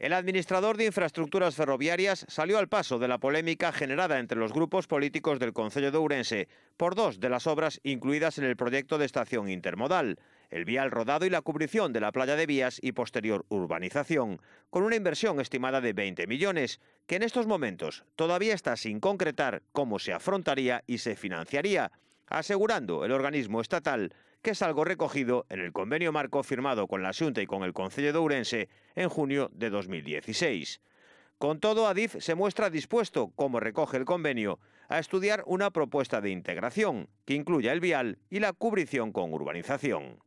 El administrador de infraestructuras ferroviarias salió al paso de la polémica generada entre los grupos políticos del Consejo de Urense por dos de las obras incluidas en el proyecto de estación intermodal, el vial rodado y la cubrición de la playa de vías y posterior urbanización, con una inversión estimada de 20 millones, que en estos momentos todavía está sin concretar cómo se afrontaría y se financiaría, asegurando el organismo estatal que es algo recogido en el convenio marco firmado con la Asunta y con el Concello de Ourense en junio de 2016. Con todo, Adif se muestra dispuesto, como recoge el convenio, a estudiar una propuesta de integración que incluya el vial y la cubrición con urbanización.